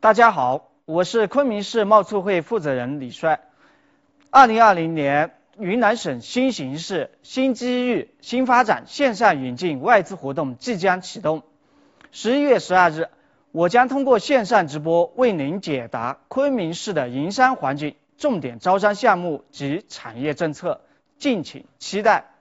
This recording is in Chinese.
大家好，我是昆明市贸促会负责人李帅。二零二零年，云南省新形势、新机遇、新发展线上引进外资活动即将启动。十一月十二日，我将通过线上直播为您解答昆明市的营商环境、重点招商项目及产业政策，敬请期待。